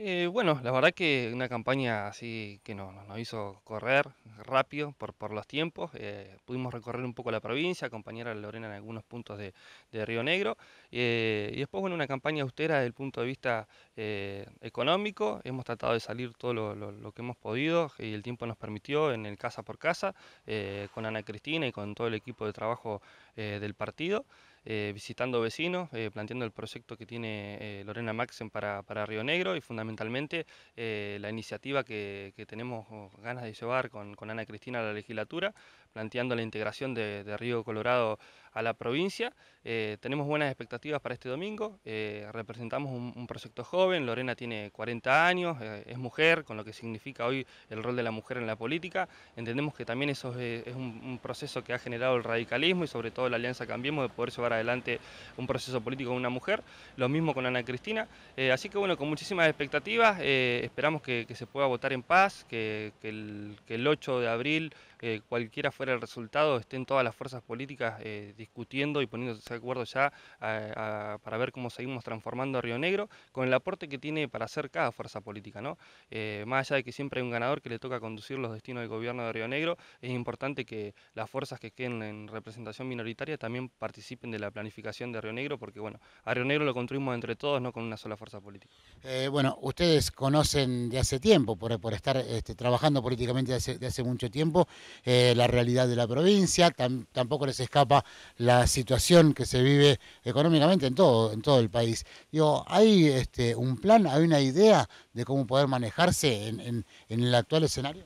Eh, bueno, la verdad que una campaña así que nos, hizo correr rápido por, los tiempos. Eh, pudimos recorrer un poco la provincia, acompañar a Lorena en algunos puntos de, Río Negro. Eh, y después, bueno, una campaña austera desde el punto de vista económico. Hemos tratado de salir todo lo, que hemos podido y el tiempo nos permitió en el casa por casa con Ana Cristina y con todo el equipo de trabajo del partido. Eh, visitando vecinos, eh, planteando el proyecto que tiene eh, Lorena Maxen para, Río Negro y fundamentalmente la iniciativa que, tenemos oh, ganas de llevar con, con, Ana Cristina a la legislatura, planteando la integración de Río Colorado a la provincia. Eh, tenemos buenas expectativas para este domingo. Eh, representamos un, proyecto joven. Lorena tiene 40 años, eh, es mujer, con lo que significa hoy el rol de la mujer en la política. Entendemos que también eso es, un, proceso que ha generado el radicalismo y sobre todo la Alianza Cambiemos de poder llevar adelante un proceso político con una mujer. Lo mismo con Ana Cristina. así que bueno, con muchísimas expectativas, esperamos que, se pueda votar en paz, que el 8 de abril cualquiera fuera el resultado, estén todas las fuerzas políticas eh, discutiendo y poniéndose de acuerdo ya para ver cómo seguimos transformando a Río Negro, con el aporte que tiene para hacer cada fuerza política. ¿no? Eh, más allá de que siempre hay un ganador que le toca conducir los destinos del gobierno de Río Negro, es importante que las fuerzas que queden en representación minoritaria también participen de la planificación de Río Negro, porque bueno, a Río Negro lo construimos entre todos, no con una sola fuerza política. Eh, bueno, ustedes conocen de hace tiempo, por, estar este, trabajando políticamente de hace mucho tiempo. Eh, la realidad de la provincia, tampoco les escapa la situación que se vive económicamente en todo, en todo el país. Digo, ¿hay este, un plan, hay una idea de cómo poder manejarse en, en el actual escenario?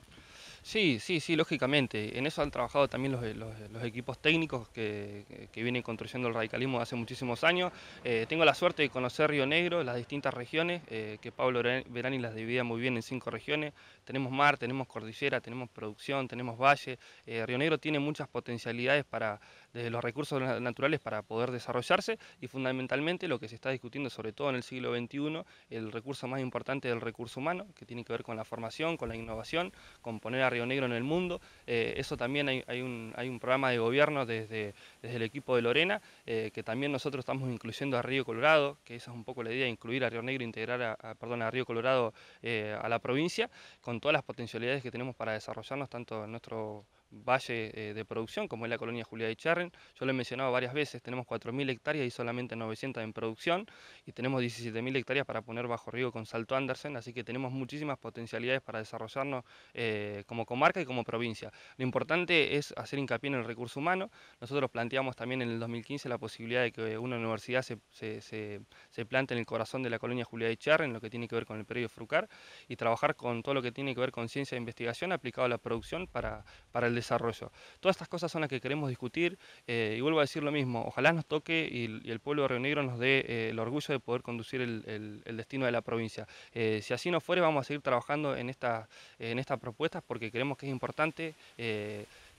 Sí, sí, sí, lógicamente. En eso han trabajado también los, eh, eh, equipos técnicos que, vienen construyendo el radicalismo hace muchísimos años. Eh, tengo la suerte de conocer Río Negro, las distintas regiones, que Pablo Verani las dividía muy bien en cinco regiones. Tenemos mar, tenemos cordillera, tenemos producción, tenemos valle. Río Negro tiene muchas potencialidades para desde los recursos naturales para poder desarrollarse y fundamentalmente lo que se está discutiendo, sobre todo en el siglo XXI, el recurso más importante del recurso humano, que tiene que ver con la formación, con la innovación, con poner a Río Negro en el mundo. Eh, eso también hay, un, hay, un, programa de gobierno desde, desde el equipo de Lorena, eh, que también nosotros estamos incluyendo a Río Colorado, que esa es un poco la idea, incluir a Río Negro, integrar a, perdón, a Río Colorado eh, a la provincia, con todas las potencialidades que tenemos para desarrollarnos, tanto en nuestro valle eh, de producción, como es la colonia Julia de Charren. Yo lo he mencionado varias veces, tenemos 4.000 hectáreas y solamente 900 en producción, y tenemos 17.000 hectáreas para poner bajo riego con Salto Andersen, así que tenemos muchísimas potencialidades para desarrollarnos eh, como comarca y como provincia. Lo importante es hacer hincapié en el recurso humano. Nosotros planteamos también en el 2015 la posibilidad de que una universidad se, se, plante en el corazón de la colonia Julia de Charren, lo que tiene que ver con el periodo Frucar, y trabajar con todo lo que tiene que ver con ciencia e investigación aplicado a la producción para, para el desarrollo desarrollo. Todas estas cosas son las que queremos discutir eh, y vuelvo a decir lo mismo, ojalá nos toque y, el pueblo de Río Negro nos dé eh, el orgullo de poder conducir el, destino de la provincia. Eh, si así no fuere, vamos a seguir trabajando en, esta, en estas propuestas porque creemos que es importante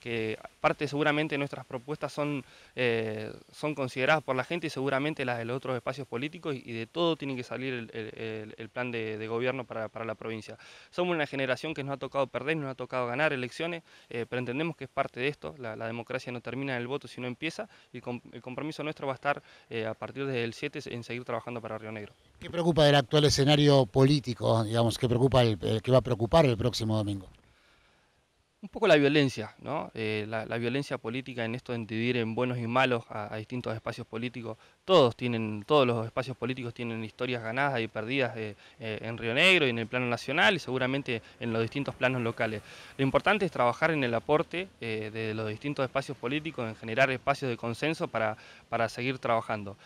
que parte seguramente nuestras propuestas son, eh, son consideradas por la gente y seguramente las de los otros espacios políticos y de todo tiene que salir el, plan de, gobierno para, la provincia. Somos una generación que nos ha tocado perder, nos ha tocado ganar elecciones, eh, pero entendemos que es parte de esto, la, democracia no termina en el voto sino empieza y el compromiso nuestro va a estar eh, a partir del 7 en seguir trabajando para Río Negro. ¿Qué preocupa del actual escenario político, digamos, qué preocupa el, que va a preocupar el próximo domingo? un poco la violencia, ¿no? Eh, la, violencia política en esto de dividir en buenos y malos a, distintos espacios políticos. Todos tienen, todos los espacios políticos tienen historias ganadas y perdidas eh, eh, en Río Negro y en el plano nacional y seguramente en los distintos planos locales. Lo importante es trabajar en el aporte de los distintos espacios políticos, en generar espacios de consenso para, para seguir trabajando.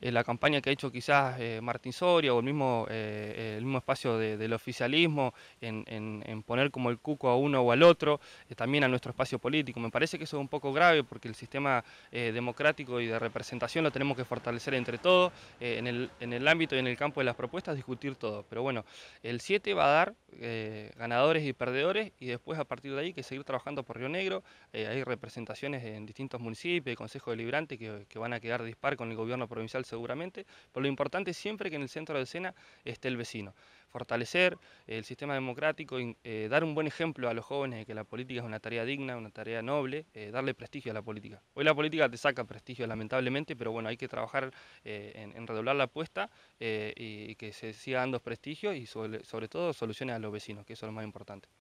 la campaña que ha hecho quizás Martín Soria o el mismo, el mismo espacio del oficialismo en poner como el cuco a uno o al otro, eh, también a nuestro espacio político. Me parece que eso es un poco grave porque el sistema eh, democrático y de representación lo tenemos que fortalecer entre todos, eh, en el, ámbito y en el campo de las propuestas discutir todo. Pero bueno, el 7 va a dar ganadores y perdedores y después a partir de ahí que seguir trabajando por Río Negro. hay representaciones en distintos municipios y consejos deliberantes que, van a quedar dispar con el gobierno provincial seguramente, pero lo importante siempre que en el centro de escena esté el vecino fortalecer el sistema democrático, eh, dar un buen ejemplo a los jóvenes de que la política es una tarea digna, una tarea noble, eh, darle prestigio a la política. Hoy la política te saca prestigio lamentablemente, pero bueno, hay que trabajar eh, en, redoblar la apuesta y que se sigan dando prestigio y sobre todo soluciones a los vecinos, que eso es lo más importante.